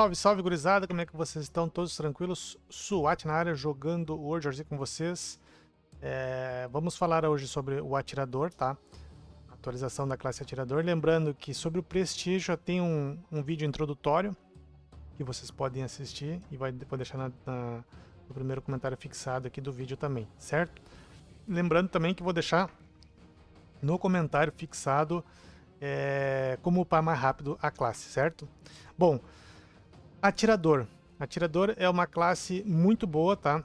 Salve, salve, gurizada. Como é que vocês estão? Todos tranquilos? suat na área, jogando World War Z com vocês. É, vamos falar hoje sobre o atirador, tá? Atualização da classe atirador. Lembrando que sobre o prestígio já tem um, um vídeo introdutório que vocês podem assistir e vai depois deixar na, na, no primeiro comentário fixado aqui do vídeo também, certo? Lembrando também que vou deixar no comentário fixado é, como upar mais rápido a classe, certo? Bom, Atirador. Atirador é uma classe muito boa, tá?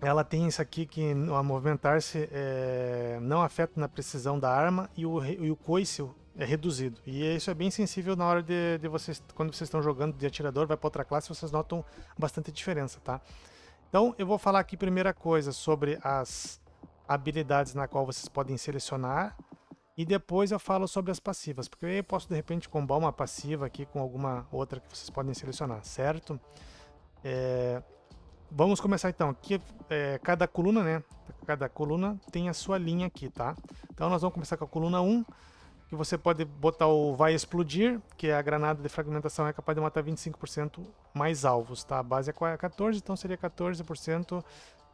Ela tem isso aqui que a movimentar-se é, não afeta na precisão da arma e o, e o coice é reduzido. E isso é bem sensível na hora de, de vocês, quando vocês estão jogando de atirador, vai para outra classe, vocês notam bastante diferença, tá? Então eu vou falar aqui primeira coisa sobre as habilidades na qual vocês podem selecionar e depois eu falo sobre as passivas, porque eu posso de repente combar uma passiva aqui com alguma outra que vocês podem selecionar, certo? É... Vamos começar então. Aqui, é, cada coluna, né? Cada coluna tem a sua linha aqui, tá? Então nós vamos começar com a coluna 1, que você pode botar o vai explodir, que é a granada de fragmentação é capaz de matar 25% mais alvos, tá? A base é 14, é então seria 14%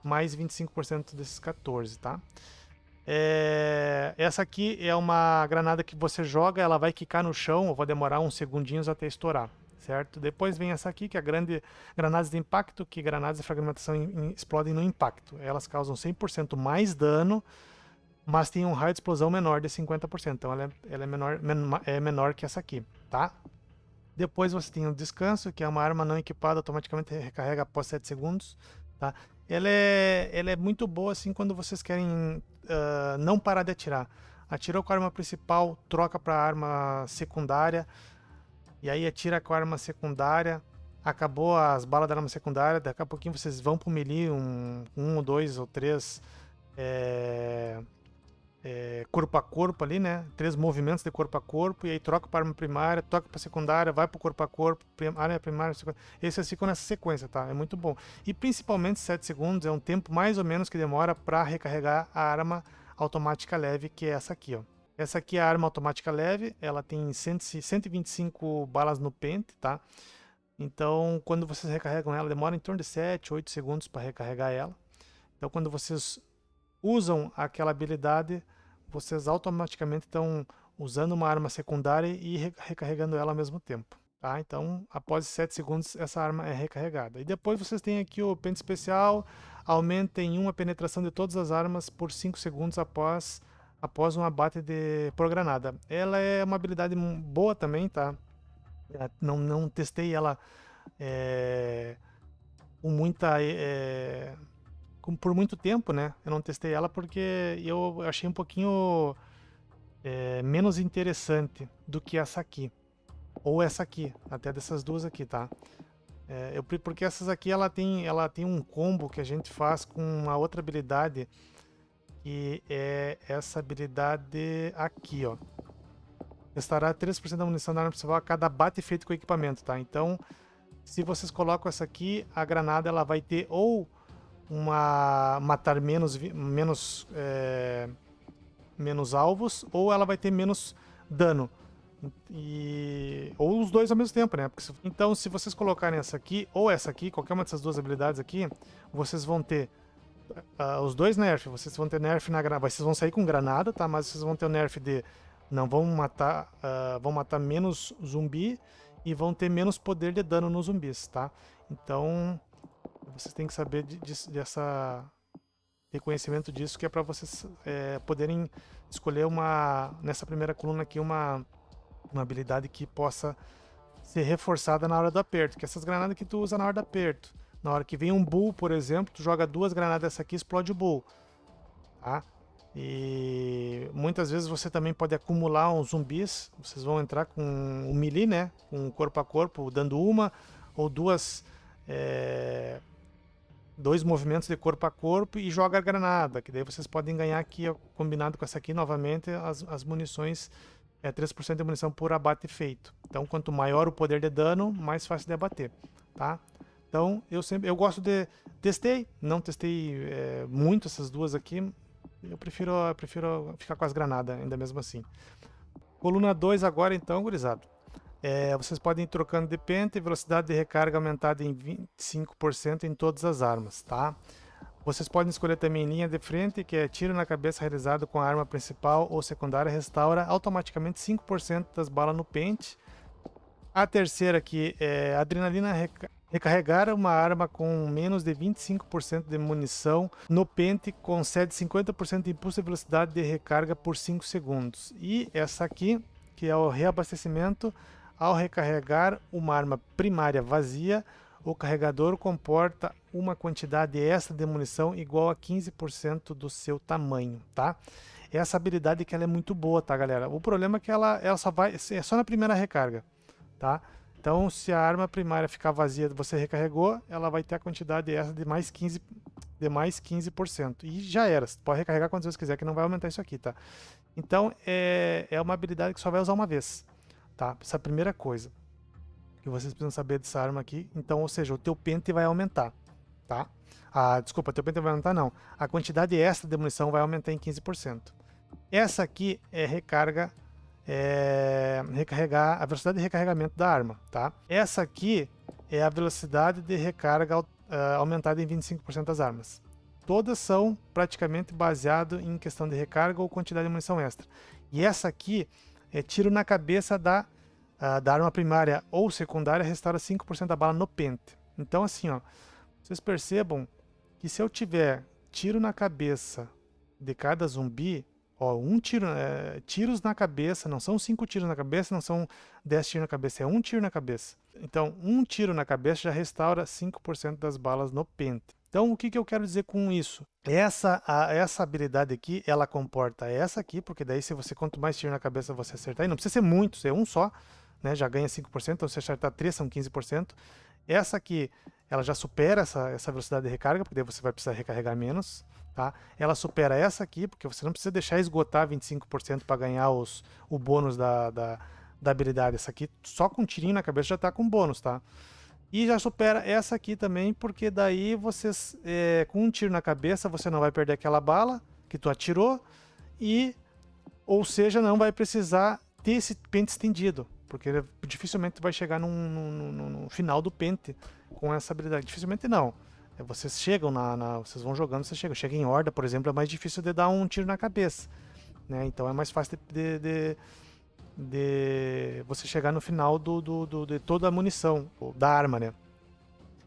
mais 25% desses 14, tá? É, essa aqui é uma granada que você joga, ela vai quicar no chão, ou vai demorar uns segundinhos até estourar, certo? Depois vem essa aqui, que é a grande granadas de impacto, que granadas de fragmentação explodem no impacto. Elas causam 100% mais dano, mas tem um raio de explosão menor de 50%, então ela é, ela é, menor, men, é menor que essa aqui, tá? Depois você tem o descanso, que é uma arma não equipada, automaticamente recarrega após 7 segundos, tá? ela é, ela é muito boa assim quando vocês querem uh, não parar de atirar. Atirou com a arma principal, troca para arma secundária, e aí atira com a arma secundária. Acabou as balas da arma secundária, daqui a pouquinho vocês vão pro melee, um, um dois ou três é, é, corpo a corpo ali, né? Três movimentos de corpo a corpo, e aí troca para arma primária, toca para secundária, vai para o corpo a corpo, prim, arma primária, secundária. Esse é ficam nessa sequência, tá? É muito bom. E principalmente 7 segundos é um tempo mais ou menos que demora para recarregar a arma automática leve, que é essa aqui, ó. Essa aqui é a arma automática leve, ela tem 125 balas no pente, tá? Então, quando vocês recarregam ela, demora em torno de 7, 8 segundos para recarregar ela. Então, quando vocês usam aquela habilidade, vocês automaticamente estão usando uma arma secundária e recarregando ela ao mesmo tempo. Tá? Então, após 7 segundos, essa arma é recarregada. E depois vocês têm aqui o pente especial, aumenta em 1 a penetração de todas as armas por 5 segundos após, após um abate de, por granada. Ela é uma habilidade boa também, tá? É, não, não testei ela é, com muita... É, como por muito tempo, né? Eu não testei ela porque eu achei um pouquinho é, menos interessante do que essa aqui. Ou essa aqui, até dessas duas aqui, tá? É, eu, porque essas aqui ela tem, ela tem um combo que a gente faz com uma outra habilidade que é essa habilidade aqui, ó. Restará 3% da munição da arma principal a cada bate feito com o equipamento, tá? Então, se vocês colocam essa aqui, a granada ela vai ter ou uma matar menos menos é, menos alvos ou ela vai ter menos dano e ou os dois ao mesmo tempo, né? Se, então, se vocês colocarem essa aqui ou essa aqui, qualquer uma dessas duas habilidades aqui, vocês vão ter uh, os dois nerf. Vocês vão ter nerf na granada, vocês vão sair com granada, tá? Mas vocês vão ter o nerf de não vão matar, uh, vão matar menos zumbi e vão ter menos poder de dano nos zumbis, tá? Então vocês têm que saber de, de, dessa disso, que é para vocês é, poderem escolher uma nessa primeira coluna aqui uma, uma habilidade que possa ser reforçada na hora do aperto, que essas granadas que tu usa na hora do aperto. Na hora que vem um bull, por exemplo, tu joga duas granadas essa aqui, explode o bull. Tá? E muitas vezes você também pode acumular uns zumbis, vocês vão entrar com um melee, né? Com um corpo a corpo, dando uma ou duas é dois movimentos de corpo a corpo e joga a granada, que daí vocês podem ganhar aqui, combinado com essa aqui novamente, as, as munições, é 3% de munição por abate feito. Então quanto maior o poder de dano, mais fácil de abater, tá? Então eu sempre, eu gosto de, testei, não testei é, muito essas duas aqui, eu prefiro, eu prefiro ficar com as granadas ainda mesmo assim. Coluna 2 agora então, gurizado. É, vocês podem ir trocando de pente velocidade de recarga aumentada em 25% em todas as armas, tá? Vocês podem escolher também linha de frente, que é tiro na cabeça realizado com a arma principal ou secundária, restaura automaticamente 5% das balas no pente. A terceira aqui é adrenalina Recarregar uma arma com menos de 25% de munição no pente concede 50% de impulso e velocidade de recarga por 5 segundos. E essa aqui, que é o reabastecimento, ao recarregar uma arma primária vazia, o carregador comporta uma quantidade extra de munição igual a 15% do seu tamanho, tá? Essa habilidade que ela é muito boa, tá, galera? O problema é que ela, ela só vai é só na primeira recarga, tá? Então, se a arma primária ficar vazia, você recarregou, ela vai ter a quantidade extra de mais 15 de mais 15%. E já era, você pode recarregar quantas vezes quiser que não vai aumentar isso aqui, tá? Então, é, é uma habilidade que só vai usar uma vez, tá? Essa é a primeira coisa que vocês precisam saber dessa arma aqui. Então, ou seja, o teu pente vai aumentar, tá? Ah, desculpa, o teu pente vai aumentar não. A quantidade extra de munição vai aumentar em 15%. Essa aqui é recarga, é, recarregar, a velocidade de recarregamento da arma, tá? Essa aqui é a velocidade de recarga uh, aumentada em 25% das armas. Todas são praticamente baseado em questão de recarga ou quantidade de munição extra. E essa aqui é tiro na cabeça da, uh, da arma primária ou secundária, restaura 5% da bala no pente. Então, assim, ó, vocês percebam que se eu tiver tiro na cabeça de cada zumbi, ó, um tiro, é, tiros na cabeça, não são cinco tiros na cabeça, não são 10 tiros na cabeça, é um tiro na cabeça. Então, um tiro na cabeça já restaura 5% das balas no pente. Então, o que, que eu quero dizer com isso? Essa, a, essa habilidade aqui, ela comporta essa aqui, porque daí se você, quanto mais tiro na cabeça você acertar, e não precisa ser muito, ser é um só, né, já ganha 5%, então se acertar 3 são 15%. Essa aqui, ela já supera essa, essa velocidade de recarga, porque daí você vai precisar recarregar menos, tá? Ela supera essa aqui, porque você não precisa deixar esgotar 25% para ganhar os, o bônus da, da, da habilidade. Essa aqui, só com um tirinho na cabeça já está com bônus, tá? E já supera essa aqui também, porque daí você, é, com um tiro na cabeça, você não vai perder aquela bala que tu atirou. E, ou seja, não vai precisar ter esse pente estendido. Porque dificilmente vai chegar no final do pente com essa habilidade. Dificilmente não. É, vocês chegam na, na Vocês vão jogando, vocês chegam. Chega em horda, por exemplo, é mais difícil de dar um tiro na cabeça. Né? Então é mais fácil de, de, de de você chegar no final do, do, do de toda a munição, da arma, né?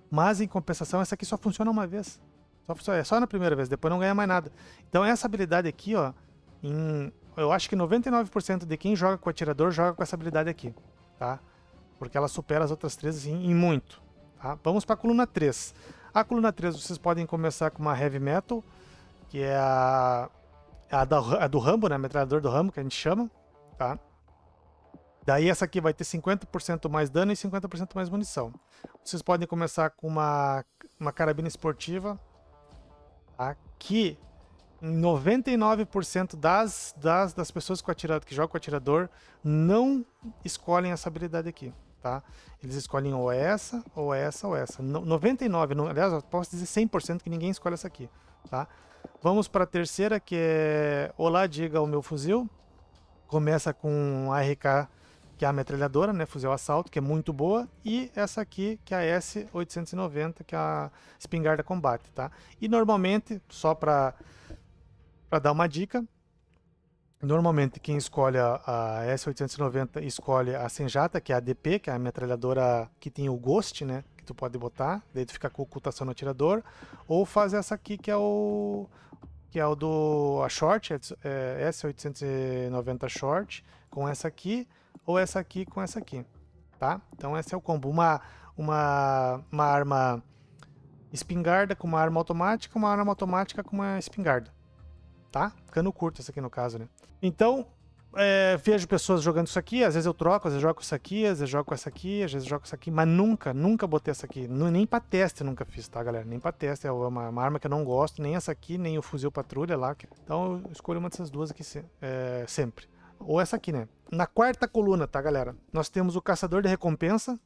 Mas em compensação, essa aqui só funciona uma vez. Só funciona, é só na primeira vez, depois não ganha mais nada. Então essa habilidade aqui, ó, em, eu acho que 99% de quem joga com atirador joga com essa habilidade aqui, tá? Porque ela supera as outras três assim, em muito, tá? Vamos para a coluna 3. A coluna 3 vocês podem começar com uma heavy metal, que é a, é a, da, a é do Rambo, né, metralhador do Rambo que a gente chama, tá? Daí essa aqui vai ter 50% mais dano e 50% mais munição. Vocês podem começar com uma, uma carabina esportiva. Aqui, 99% das, das, das pessoas com atira, que jogam com atirador não escolhem essa habilidade aqui. Tá? Eles escolhem ou essa, ou essa, ou essa. 99, aliás, eu posso dizer 100% que ninguém escolhe essa aqui, tá? Vamos para a terceira, que é Olá, diga o meu fuzil. Começa com um ARK que é a metralhadora, né, fuzil assalto, que é muito boa, e essa aqui, que é a S890, que é a espingarda combate, tá? E normalmente, só para para dar uma dica, normalmente quem escolhe a, a S890 escolhe a Senjata, que é a DP, que é a metralhadora que tem o Ghost, né, que tu pode botar, daí tu fica com ocultação no atirador, ou faz essa aqui que é o que é o do a Short, é, é S890 Short, com essa aqui ou essa aqui com essa aqui, tá? Então esse é o combo, uma, uma, uma arma espingarda com uma arma automática, uma arma automática com uma espingarda, tá? Cano curto esse aqui no caso, né? Então, é, vejo pessoas jogando isso aqui, às vezes eu troco, às vezes eu jogo isso aqui, às vezes eu jogo essa aqui, às vezes eu jogo isso aqui, mas nunca, nunca botei essa aqui. Nem pra teste nunca fiz, tá, galera? Nem pra teste, é uma, uma, arma que eu não gosto, nem essa aqui, nem o fuzil patrulha lá. Então eu escolho uma dessas duas aqui é, sempre. Ou essa aqui, né? Na quarta coluna, tá, galera? Nós temos o Caçador de Recompensa.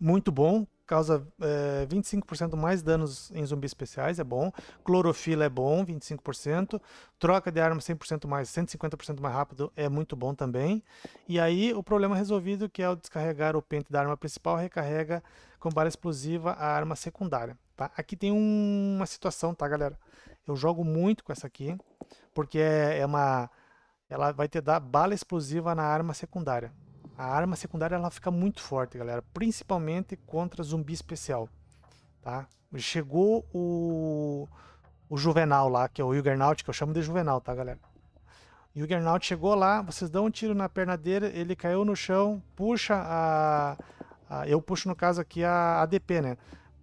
Muito bom. Causa é, eh, 25% mais danos em zumbis especiais, é bom. Clorofila é bom, 25%. Troca de arma 100% mais, 150% mais rápido é muito bom também. E aí, o problema resolvido, que é o descarregar o pente da arma principal, recarrega com bala explosiva a arma secundária. Tá? Aqui tem um, uma situação, tá, galera? Eu jogo muito com essa aqui, porque é, é uma ela vai te dar bala explosiva na arma secundária. A arma secundária ela fica muito forte, galera, principalmente contra zumbi especial, tá? Chegou o o Juvenal lá, que é o Juggernaut, que eu chamo de Juvenal, tá, galera? o Juggernaut chegou lá, vocês dão um tiro na perna dele, ele caiu no chão, puxa a, a eu puxo no caso aqui a ADP, né?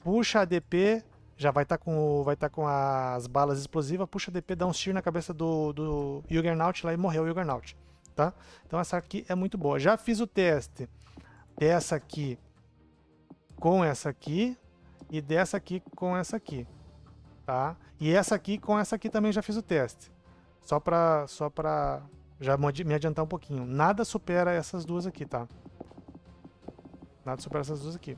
Puxa a ADP, já vai estar tá com, vai tá com as balas explosivas, puxa DP, dá um tiro na cabeça do, do Juggernaut lá e morreu o Juggernaut, tá? Então essa aqui é muito boa. Já fiz o teste dessa aqui com essa aqui e dessa aqui com essa aqui, tá? E essa aqui com essa aqui também já fiz o teste. Só para só pra já me adiantar um pouquinho. Nada supera essas duas aqui, tá? Nada supera essas duas aqui.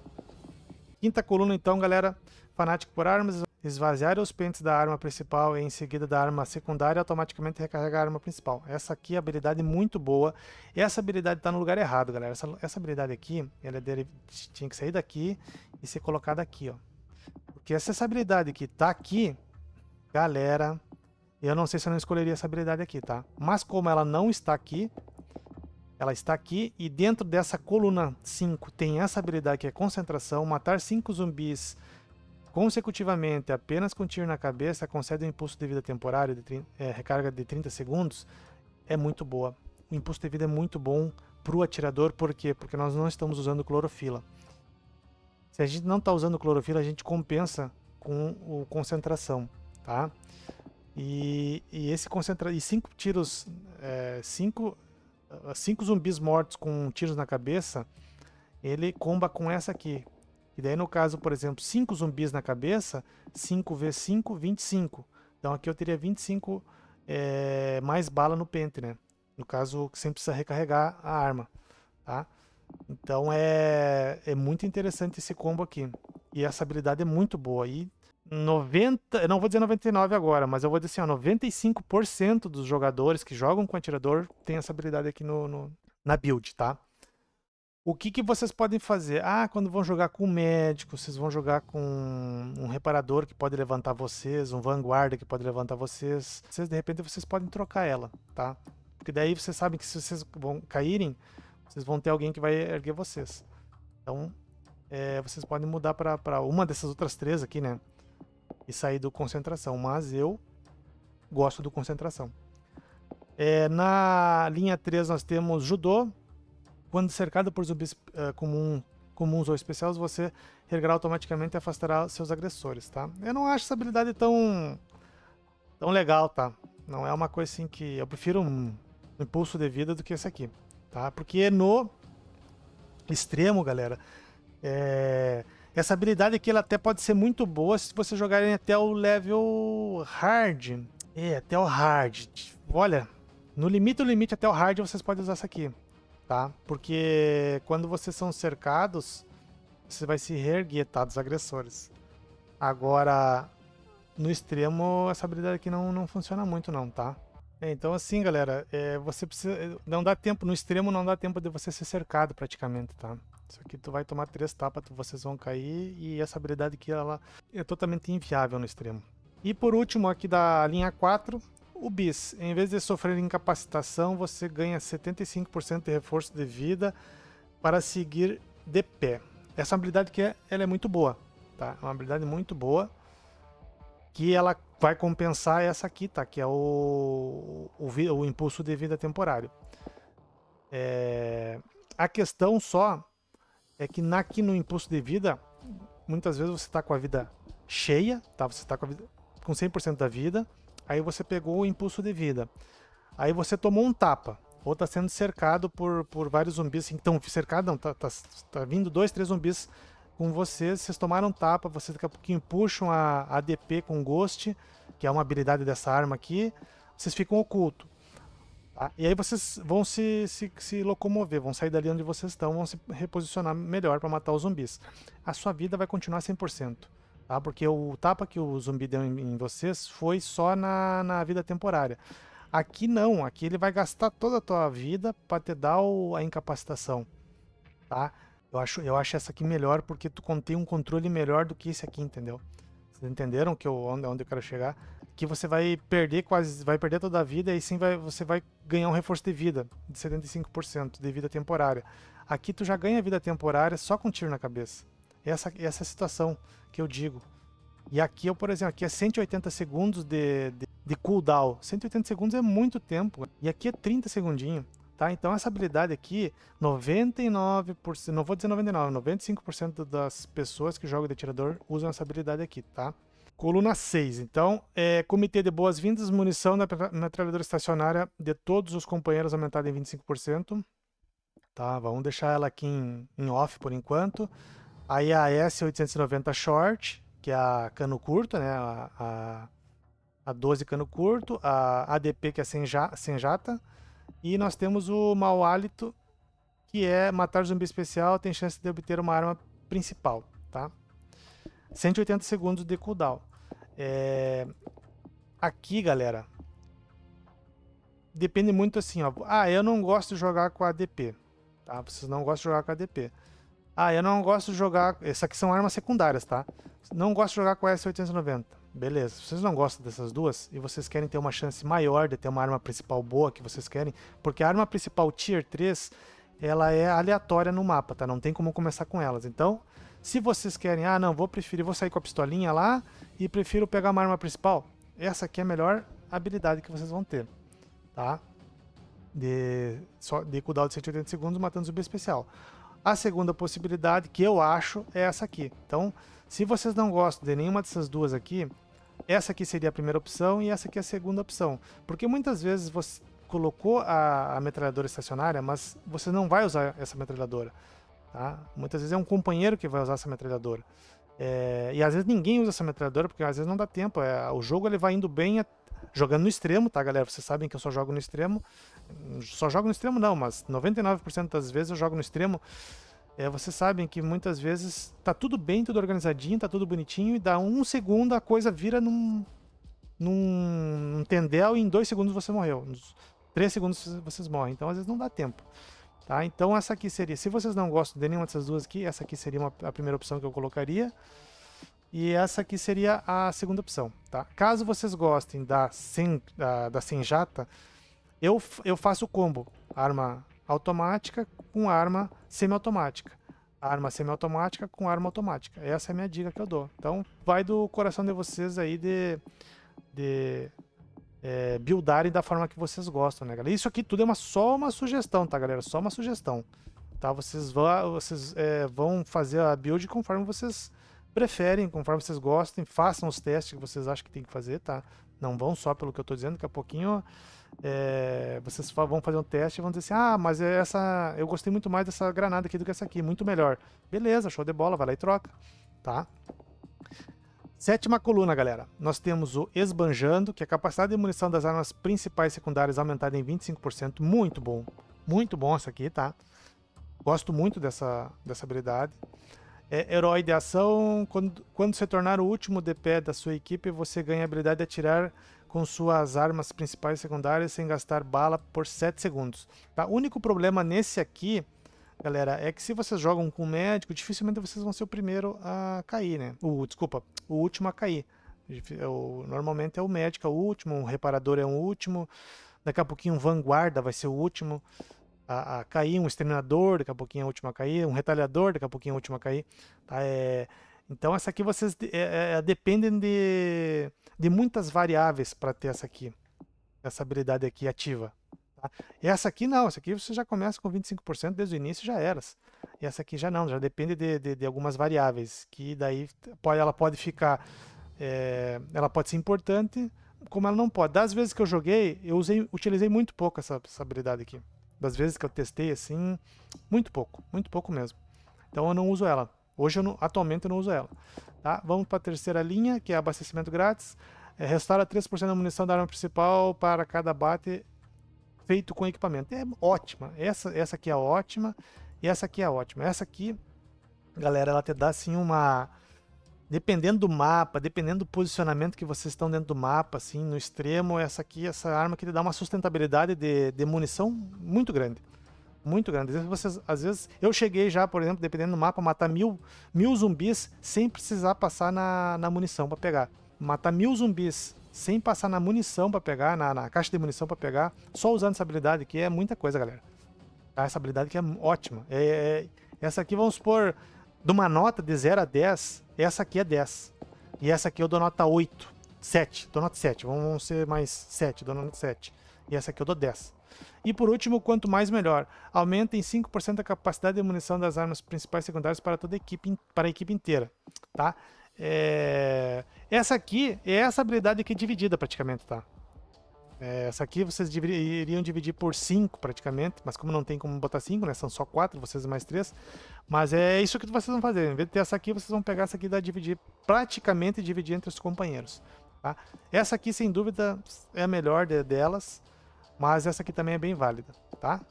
Quinta coluna, então, galera fanático por armas, esvaziar os pentes da arma principal e em seguida da arma secundária, automaticamente recarregar a arma principal. Essa aqui é habilidade muito boa. Essa habilidade está no lugar errado, galera. Essa, essa habilidade aqui, ela é tinha que sair daqui e ser colocada aqui, ó. Porque essa, essa habilidade que tá aqui, galera, eu não sei se eu não escolheria essa habilidade aqui, tá? Mas como ela não está aqui, ela está aqui e dentro dessa coluna 5 tem essa habilidade que é concentração, matar 5 zumbis consecutivamente apenas com tiro na cabeça concede um impulso de vida temporário, de é, recarga de 30 segundos, é muito boa. O impulso de vida é muito bom para o atirador, por quê? Porque nós não estamos usando clorofila. Se a gente não está usando clorofila, a gente compensa com o concentração, tá? E, e esse concentra e cinco tiros, é, cinco, cinco zumbis mortos com tiros na cabeça, ele comba com essa aqui, e daí, no caso, por exemplo, 5 zumbis na cabeça, 5 v 5, 25. Então aqui eu teria 25 é, eh, mais bala no pente, né? No caso, sem sempre precisa recarregar a arma, tá? Então é, é muito interessante esse combo aqui. E essa habilidade é muito boa. E 90, eu não vou dizer 99 agora, mas eu vou dizer assim, ó, 95% dos jogadores que jogam com atirador tem essa habilidade aqui no, no na build, tá? O que, que vocês podem fazer? Ah, quando vão jogar com um médico, vocês vão jogar com um reparador que pode levantar vocês, um vanguarda que pode levantar vocês. Vocês, de repente, vocês podem trocar ela, tá? Porque daí vocês sabem que se vocês vão caírem, vocês vão ter alguém que vai erguer vocês. Então, é, vocês podem mudar para uma dessas outras três aqui, né? E sair do concentração. Mas eu gosto do concentração. É, na linha 3 nós temos judô, quando cercado por zumbis uh, comum, comuns ou especiais, você regará automaticamente e afastará seus agressores, tá? Eu não acho essa habilidade tão, tão legal, tá? Não é uma coisa assim que... Eu prefiro um impulso de vida do que esse aqui, tá? Porque no extremo, galera, é... Essa habilidade aqui ela até pode ser muito boa se você jogarem até o level hard. É, até o hard. Olha, no limite do limite até o hard vocês podem usar essa aqui tá? Porque quando vocês são cercados, você vai se reerguer, tá? Dos agressores. Agora, no extremo, essa habilidade aqui não, não funciona muito não, tá? É, então assim, galera, é, você precisa... Não dá tempo, no extremo não dá tempo de você ser cercado praticamente, tá? Isso aqui tu vai tomar três tapas, tu, vocês vão cair e essa habilidade aqui ela é totalmente inviável no extremo. E por último, aqui da linha 4, o bis, em vez de sofrer incapacitação, você ganha 75% de reforço de vida para seguir de pé. Essa habilidade que é, ela é muito boa, tá? É uma habilidade muito boa que ela vai compensar essa aqui, tá? Que é o, o, o impulso de vida temporário. É, a questão só é que na, aqui no impulso de vida, muitas vezes você está com a vida cheia, tá? Você está com, a vida, com 100% da vida Aí você pegou o impulso de vida. Aí você tomou um tapa. Ou tá sendo cercado por, por vários zumbis. Assim, então, cercado não, tá, tá, tá vindo dois, três zumbis com vocês. Vocês tomaram um tapa, vocês daqui a pouquinho puxam a ADP com Ghost, que é uma habilidade dessa arma aqui. Vocês ficam oculto. Tá? E aí vocês vão se, se, se locomover, vão sair dali onde vocês estão, vão se reposicionar melhor para matar os zumbis. A sua vida vai continuar 100%. Ah, Porque o tapa que o zumbi deu em, em vocês foi só na, na vida temporária. Aqui não, aqui ele vai gastar toda a tua vida para te dar o, a incapacitação. Tá? Eu acho, eu acho essa aqui melhor porque tu contém um controle melhor do que esse aqui, entendeu? Vocês entenderam que eu, onde, onde eu quero chegar? Que você vai perder quase, vai perder toda a vida e sim vai, você vai ganhar um reforço de vida de 75% de vida temporária. Aqui tu já ganha vida temporária só com tiro na cabeça. Essa, essa situação que eu digo. E aqui eu, por exemplo, aqui é 180 segundos de, de, de cooldown. 180 segundos é muito tempo. E aqui é 30 segundinho. Tá? Então essa habilidade aqui, 99%, não vou dizer 99, 95% das pessoas que jogam de atirador usam essa habilidade aqui, tá? Coluna 6, então, é, comitê de boas-vindas, munição na metralhadora estacionária de todos os companheiros aumentada em 25%, tá? Vamos deixar ela aqui em, em off por enquanto. Aí a S890 Short, que é a cano curto, né? A, a, a 12 cano curto, a ADP, que é sem, ja, sem jata. E nós temos o mau hálito, que é matar zumbi especial, tem chance de obter uma arma principal, tá? 180 segundos de cooldown. É... Aqui, galera, depende muito assim, ó. Ah, eu não gosto de jogar com ADP, tá? Vocês não gostam de jogar com ADP. Ah, eu não gosto de jogar. Essas aqui são armas secundárias, tá? Não gosto de jogar com a S890. Beleza, se vocês não gostam dessas duas e vocês querem ter uma chance maior de ter uma arma principal boa que vocês querem, porque a arma principal Tier 3 ela é aleatória no mapa, tá? Não tem como começar com elas. Então, se vocês querem, ah, não, vou preferir, vou sair com a pistolinha lá e prefiro pegar uma arma principal, essa aqui é a melhor habilidade que vocês vão ter, tá? De, só, de cooldown de 180 segundos matando zumbi especial. A segunda possibilidade, que eu acho, é essa aqui. Então, se vocês não gostam de nenhuma dessas duas aqui, essa aqui seria a primeira opção e essa aqui é a segunda opção. Porque muitas vezes você colocou a, a metralhadora estacionária, mas você não vai usar essa metralhadora. Tá? Muitas vezes é um companheiro que vai usar essa metralhadora. É, e às vezes ninguém usa essa metralhadora porque às vezes não dá tempo. É, o jogo ele vai indo bem jogando no extremo, tá, galera? Vocês sabem que eu só jogo no extremo. Só jogo no extremo não, mas 99% das vezes eu jogo no extremo. É, vocês sabem que muitas vezes tá tudo bem, tudo organizadinho, tá tudo bonitinho, e dá um segundo a coisa vira num, num, num tendel e em dois segundos você morreu. Nos três segundos vocês morrem. Então, às vezes não dá tempo. Tá? Então essa aqui seria, se vocês não gostam de nenhuma dessas duas aqui, essa aqui seria uma, a primeira opção que eu colocaria. E essa aqui seria a segunda opção, tá? Caso vocês gostem da sem, da, da sem jata, eu, eu faço o combo. Arma automática com arma semiautomática. Arma semiautomática com arma automática. Essa é a minha dica que eu dou. Então, vai do coração de vocês aí de, de é, buildarem da forma que vocês gostam, né, galera? Isso aqui tudo é uma, só uma sugestão, tá, galera? Só uma sugestão. Tá? Vocês, vão, vocês é, vão fazer a build conforme vocês preferem, conforme vocês gostem. Façam os testes que vocês acham que tem que fazer, tá? Não vão só pelo que eu tô dizendo, daqui a pouquinho. Ó, é, vocês vão fazer um teste e vão dizer assim: ah, mas é essa, eu gostei muito mais dessa granada aqui do que essa aqui, muito melhor. Beleza, show de bola, vai lá e troca, tá? Sétima coluna, galera. Nós temos o esbanjando, que é a capacidade de munição das armas principais secundárias aumentada em 25%. Muito bom, muito bom essa aqui, tá? Gosto muito dessa, dessa habilidade. É, herói de ação, quando, quando se tornar o último de pé da sua equipe, você ganha a habilidade de atirar com suas armas principais e secundárias sem gastar bala por 7 segundos. Tá? O único problema nesse aqui, galera, é que se vocês jogam com o médico, dificilmente vocês vão ser o primeiro a cair, né? O, desculpa, o último a cair. É normalmente é o médico é o último, o reparador é o último, daqui a pouquinho um vanguarda vai ser o último a, a cair, um exterminador, daqui a pouquinho é o último a cair, um retalhador, daqui a pouquinho é o último a cair. Tá? É, então essa aqui vocês é, é, é, dependem de, de muitas variáveis para ter essa aqui, essa habilidade aqui ativa. Tá? Essa aqui não, essa aqui você já começa com 25% desde o início já era. E essa aqui já não, já depende de, de, de algumas variáveis, que daí pode, ela pode ficar, é, ela pode ser importante, como ela não pode. Das vezes que eu joguei, eu usei, utilizei muito pouco essa, essa habilidade aqui. Das vezes que eu testei assim, muito pouco, muito pouco mesmo. Então eu não uso ela. Hoje, eu não, atualmente, eu não uso ela. Tá? Vamos para a terceira linha, que é abastecimento grátis. É, restaura 3% da munição da arma principal para cada bate feito com equipamento. É ótima. Essa, essa aqui é ótima. E essa aqui é ótima. Essa aqui, galera, ela te dá assim uma. Dependendo do mapa, dependendo do posicionamento que vocês estão dentro do mapa, assim, no extremo, essa aqui, essa arma que te dá uma sustentabilidade de, de munição muito grande muito grande. Às vezes, às vezes eu cheguei já, por exemplo, dependendo do mapa, matar mil, mil zumbis sem precisar passar na, na munição para pegar. Matar mil zumbis sem passar na munição para pegar, na, na, caixa de munição para pegar, só usando essa habilidade aqui é muita coisa, galera. Tá? Essa habilidade aqui é ótima. É, é, essa aqui, vamos supor, de uma nota de 0 a 10, essa aqui é 10. E essa aqui eu dou nota 8. 7, dou nota 7, vamos ser mais 7, dou nota 7. E essa aqui eu dou 10. E por último, quanto mais melhor. Aumenta em 5% a capacidade de munição das armas principais e secundárias para toda a equipe, para a equipe inteira, tá? É... Essa aqui é essa habilidade aqui dividida praticamente, tá? É, essa aqui vocês iriam dividir por 5 praticamente, mas como não tem como botar 5, né? São só 4, vocês mais 3. Mas é isso que vocês vão fazer. Em vez de ter essa aqui, vocês vão pegar essa aqui e dar dividir praticamente dividir entre os companheiros. Tá? Essa aqui, sem dúvida, é a melhor de, delas. Mas essa aqui também é bem válida, tá?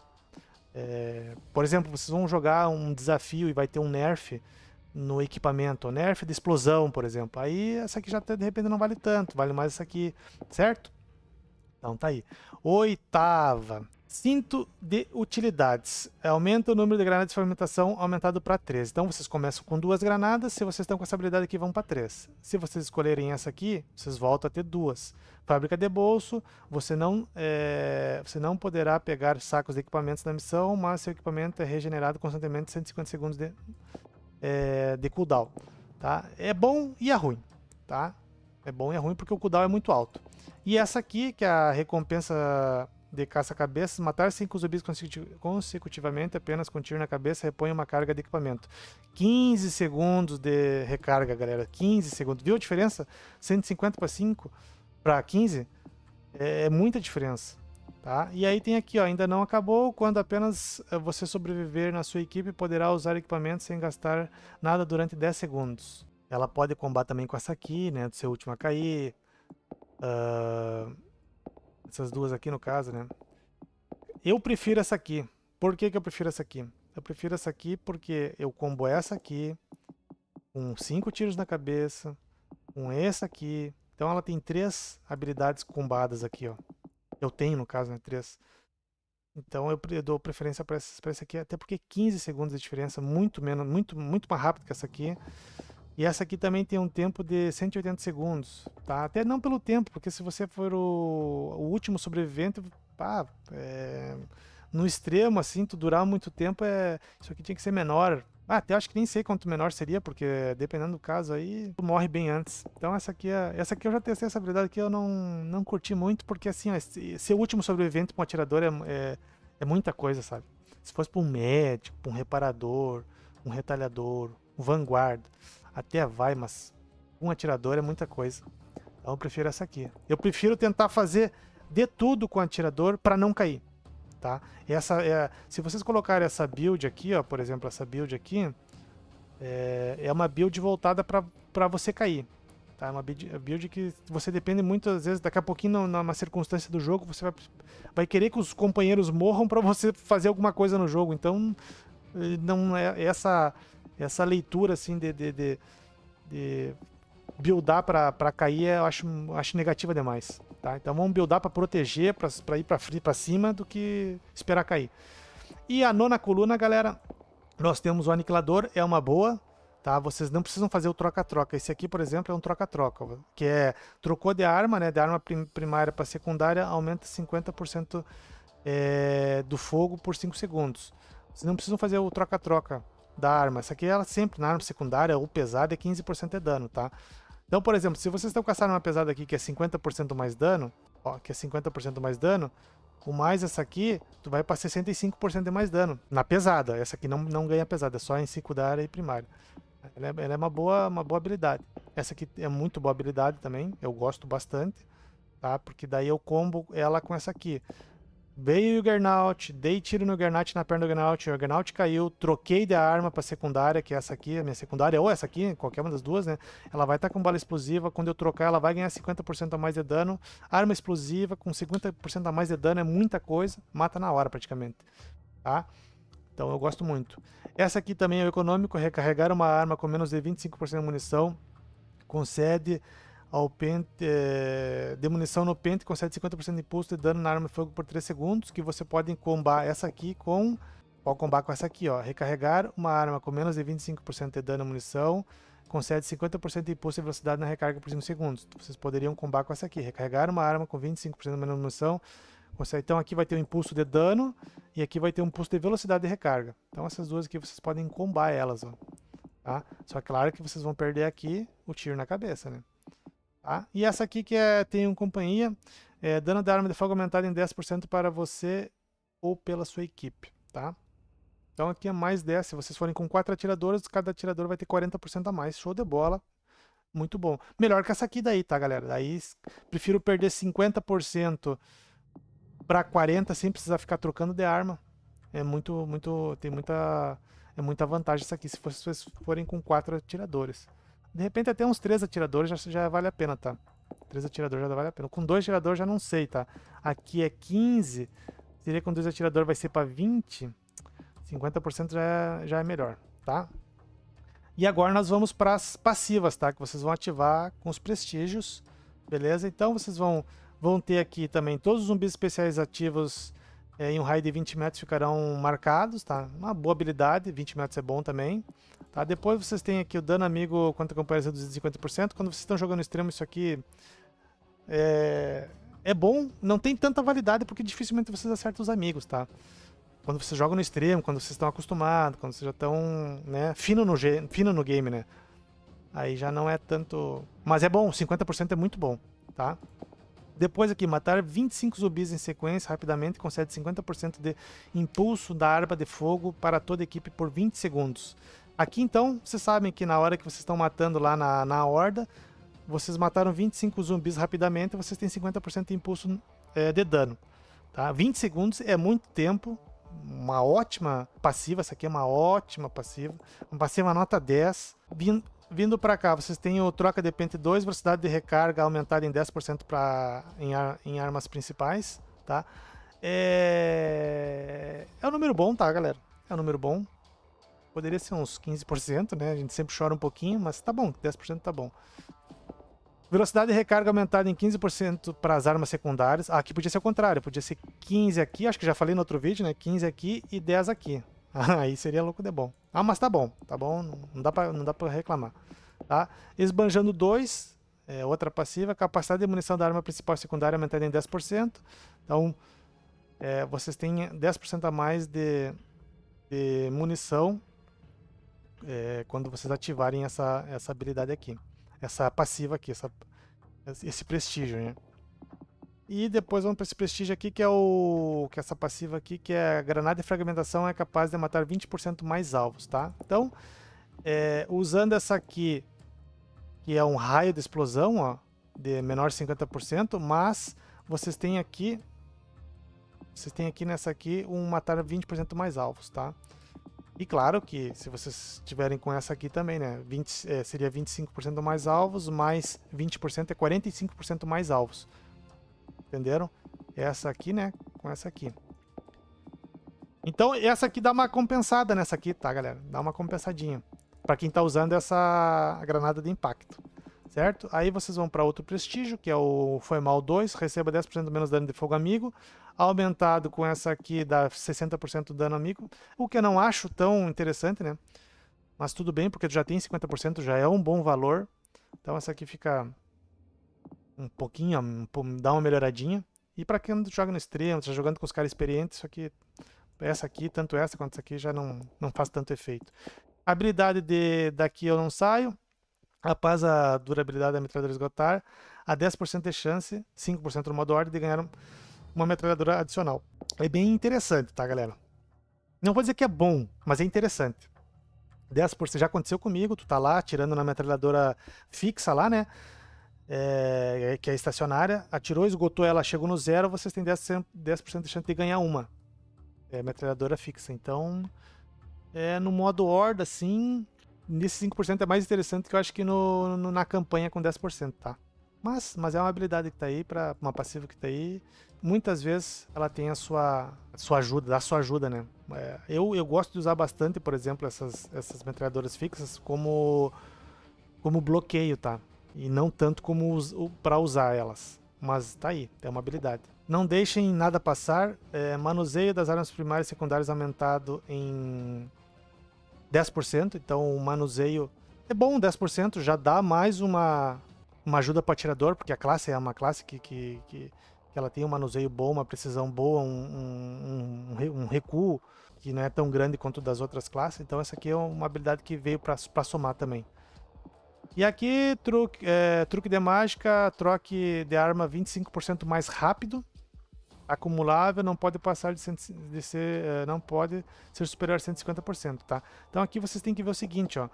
É, por exemplo, vocês vão jogar um desafio e vai ter um nerf no equipamento, nerf de explosão, por exemplo. Aí essa aqui já tá, de repente não vale tanto, vale mais essa aqui, certo? Então tá aí. Oitava. Cinto de utilidades. Aumenta o número de granadas de fragmentação aumentado para 3. Então vocês começam com duas granadas. Se vocês estão com essa habilidade aqui, vão para 3. Se vocês escolherem essa aqui, vocês voltam a ter duas. Fábrica de bolso. Você não, é, você não poderá pegar sacos de equipamentos na missão, mas seu equipamento é regenerado constantemente 150 segundos de, é, de cooldown. Tá? É bom e é ruim. Tá? É bom e é ruim porque o cooldown é muito alto. E essa aqui, que é a recompensa de caça-cabeças, matar cinco zumbis consecutivamente apenas com um tiro na cabeça repõe uma carga de equipamento. 15 segundos de recarga, galera. 15 segundos. Viu a diferença? 150 para 5 para 15 é, muita diferença. Tá? E aí tem aqui, ó, ainda não acabou, quando apenas eh, você sobreviver na sua equipe poderá usar equipamento sem gastar nada durante 10 segundos. Ela pode combater também com essa aqui, né, do seu último a cair. Uh essas duas aqui, no caso, né? Eu prefiro essa aqui. Por que, que eu prefiro essa aqui? Eu prefiro essa aqui porque eu combo essa aqui com cinco tiros na cabeça, com essa aqui. Então ela tem três habilidades combadas aqui, ó. Eu tenho, no caso, né? Três. Então eu, dou preferência para essa, pra essa aqui, até porque 15 segundos de diferença, muito menos, muito, muito mais rápido que essa aqui. E essa aqui também tem um tempo de 180 segundos, tá? Até não pelo tempo, porque se você for o, o último sobrevivente, pá, é, no extremo, assim, tu durar muito tempo, é, isso aqui tinha que ser menor. Ah, até acho que nem sei quanto menor seria, porque dependendo do caso aí, tu morre bem antes. Então essa aqui, é, essa aqui eu já testei essa habilidade que eu não, não curti muito, porque assim, ó, ser o último sobrevivente pra um atirador é, é, é muita coisa, sabe? Se fosse pra um médico, pra um reparador, um retalhador, um vanguarda até vai, mas um atirador é muita coisa. Então eu prefiro essa aqui. Eu prefiro tentar fazer de tudo com o atirador para não cair, tá? Essa é, se vocês colocarem essa build aqui, ó, por exemplo, essa build aqui, é, é uma build voltada para você cair. Tá, é uma build é que você depende muitas vezes, daqui a pouquinho, numa circunstância do jogo, você vai, vai querer que os companheiros morram para você fazer alguma coisa no jogo. Então, eh, não é essa essa leitura assim de, de, de, de buildar para cair, eu acho, acho negativa demais. Tá? Então vamos buildar para proteger, para ir para cima, do que esperar cair. E a nona coluna, galera, nós temos o aniquilador, é uma boa. Tá? Vocês não precisam fazer o troca-troca. Esse aqui, por exemplo, é um troca-troca, que é trocou de arma, né, de arma prim primária para secundária, aumenta 50% é, eh, do fogo por 5 segundos. Vocês não precisam fazer o troca-troca da arma. Essa aqui, ela sempre, na arma secundária ou pesada, é 15% de é dano, tá? Então, por exemplo, se vocês estão com essa arma pesada aqui, que é 50% mais dano, ó, que é 50% mais dano, o mais essa aqui, tu vai para 65% de mais dano, na pesada. Essa aqui não, não ganha pesada, é só em secundária e primária. Ela é, ela é uma, boa, uma boa habilidade. Essa aqui é muito boa habilidade também, eu gosto bastante, tá? Porque daí eu combo ela com essa aqui. Veio o Gernaut, dei tiro no Gernaut, na perna do Gernaut, o Gernaut caiu, troquei da arma para secundária, que é essa aqui, a minha secundária, ou essa aqui, qualquer uma das duas, né? Ela vai estar tá com bala explosiva, quando eu trocar ela vai ganhar 50% a mais de dano. Arma explosiva com 50% a mais de dano é muita coisa, mata na hora praticamente, tá? Então eu gosto muito. Essa aqui também é o econômico, recarregar uma arma com menos de 25% de munição, concede ao pente, é, de munição no pente concede 50% de impulso de dano na arma de fogo por 3 segundos, que você pode combar essa aqui com... Pode combar com essa aqui, ó. Recarregar uma arma com menos de 25% de dano e munição concede 50% de impulso e velocidade na recarga por 5 segundos. Vocês poderiam combar com essa aqui. Recarregar uma arma com 25% de menos munição. Concede... Então aqui vai ter um impulso de dano e aqui vai ter um impulso de velocidade de recarga. Então essas duas aqui vocês podem combar elas, ó. Tá? Só claro que vocês vão perder aqui o tiro na cabeça, né? Tá? E essa aqui que é um Companhia, é, dano da arma de fogo aumentado em 10% para você ou pela sua equipe. Tá? Então aqui é mais 10. Se vocês forem com 4 atiradores, cada atirador vai ter 40% a mais. Show de bola. Muito bom. Melhor que essa aqui daí, tá, galera? Daí prefiro perder 50% para 40 sem precisar ficar trocando de arma. É muito, muito, tem muita, é muita vantagem essa aqui se vocês forem com quatro atiradores. De repente até uns três atiradores já, já vale a pena, tá? Três atiradores já vale a pena. Com dois atiradores já não sei, tá? Aqui é 15. Seria com dois atiradores vai ser pra 20. 50% já, é, já é melhor, tá? E agora nós vamos para as passivas, tá? Que vocês vão ativar com os prestígios, beleza? Então vocês vão, vão ter aqui também todos os zumbis especiais ativos é, em um raio de 20 metros ficarão marcados, tá? Uma boa habilidade, 20 metros é bom também. Tá? Depois vocês têm aqui o dano amigo quanto a campanha é reduzido em 50%. Quando vocês estão jogando extremo, isso aqui é, é bom, não tem tanta validade porque dificilmente vocês acertam os amigos, tá? Quando vocês jogam no extremo, quando vocês estão acostumados, quando vocês já estão né, fino, no ge... fino no game, né? Aí já não é tanto... Mas é bom, 50% é muito bom, tá? Depois aqui, matar 25 zumbis em sequência rapidamente concede 50% de impulso da arma de fogo para toda a equipe por 20 segundos. Aqui então, vocês sabem que na hora que vocês estão matando lá na, na horda, vocês mataram 25 zumbis rapidamente e vocês têm 50% de impulso é, de dano. Tá? 20 segundos é muito tempo, uma ótima passiva, essa aqui é uma ótima passiva, uma passiva nota 10. Vindo, vindo para cá, vocês têm o troca de pente 2, velocidade de recarga aumentada em 10% pra, em, ar, em armas principais. Tá? É... é um número bom, tá, galera? É um número bom. Poderia ser uns 15%, né? A gente sempre chora um pouquinho, mas tá bom, 10% tá bom. Velocidade de recarga aumentada em 15% para as armas secundárias. Ah, aqui podia ser o contrário, podia ser 15 aqui, acho que já falei no outro vídeo, né? 15 aqui e 10 aqui. Ah, aí seria louco de bom. Ah, mas tá bom, tá bom, não dá para, não dá reclamar. Tá? Esbanjando 2, é, outra passiva, capacidade de munição da arma principal e secundária aumentada em 10%. Então, é, vocês têm 10% a mais de, de munição é, quando vocês ativarem essa, essa habilidade aqui. Essa passiva aqui, essa, esse prestígio, né? E depois vamos para esse prestígio aqui, que é o que é essa passiva aqui, que é a granada de fragmentação é capaz de matar 20% mais alvos, tá? Então, é, usando essa aqui, que é um raio de explosão, ó, de menor 50%, mas vocês têm aqui, vocês têm aqui nessa aqui um matar 20% mais alvos, tá? E claro que se vocês tiverem com essa aqui também, né? 20, é, seria 25% mais alvos, mais 20% é 45% mais alvos. Entenderam? Essa aqui, né? Com essa aqui. Então, essa aqui dá uma compensada nessa aqui, tá, galera? Dá uma compensadinha. Para quem tá usando essa granada de impacto. Certo? Aí vocês vão para outro prestígio, que é o Foi Mal 2, receba 10% menos dano de fogo amigo aumentado com essa aqui dá 60% de dano amigo, o que eu não acho tão interessante, né? Mas tudo bem, porque já tem 50%, já é um bom valor. Então essa aqui fica um pouquinho, um, dá uma melhoradinha. E para quem joga no extremo, está jogando com os caras experientes, isso aqui, essa aqui, tanto essa quanto essa aqui, já não, não faz tanto efeito. A habilidade de, daqui eu não saio. Após a durabilidade da metralhadora esgotar, a 10% de chance, 5% no modo ordem, de ganhar um uma metralhadora adicional. É bem interessante, tá, galera? Não vou dizer que é bom, mas é interessante. 10% já aconteceu comigo, tu tá lá atirando na metralhadora fixa lá, né? É, que é estacionária, atirou, esgotou ela, chegou no zero, vocês têm 10%, 10 de chance de ganhar uma. É metralhadora fixa. Então, é, no modo horda, assim, nesse 5% é mais interessante que eu acho que no, no na campanha com 10%, tá? Mas, mas é uma habilidade que está aí, pra, uma passiva que está aí. Muitas vezes ela tem a sua, a sua ajuda, dá sua ajuda, né? É, eu, eu gosto de usar bastante, por exemplo, essas, essas metralhadoras fixas como, como bloqueio, tá? E não tanto como us, para usar elas. Mas tá aí, é uma habilidade. Não deixem nada passar. É, manuseio das armas primárias e secundárias aumentado em 10%. Então o manuseio é bom, 10% já dá mais uma uma ajuda para o atirador, porque a classe é uma classe que, que, que, que, ela tem um manuseio bom, uma precisão boa, um, um, um recuo que não é tão grande quanto das outras classes. Então essa aqui é uma habilidade que veio para somar também. E aqui, truque, é, truque de mágica, troque de arma 25% mais rápido. Acumulável, não pode passar de, de ser, é, não pode ser superior a 150%, tá? Então aqui vocês têm que ver o seguinte, ó.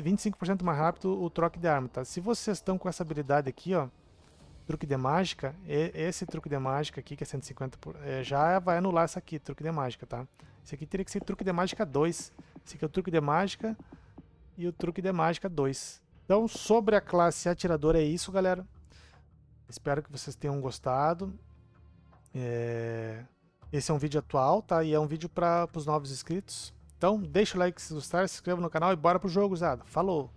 25% mais rápido o troque de arma, tá? Se vocês estão com essa habilidade aqui, ó, truque de mágica, esse truque de mágica aqui, que é 150, por, é, já vai anular essa aqui, truque de mágica, tá? Esse aqui teria que ser truque de mágica 2. Esse aqui é o truque de mágica e o truque de mágica 2. Então, sobre a classe atirador é isso, galera. Espero que vocês tenham gostado. É... Esse é um vídeo atual, tá? E é um vídeo para os novos inscritos. Então deixa o like, se gostar, se inscreva no canal e bora pro jogo, usado. Falou!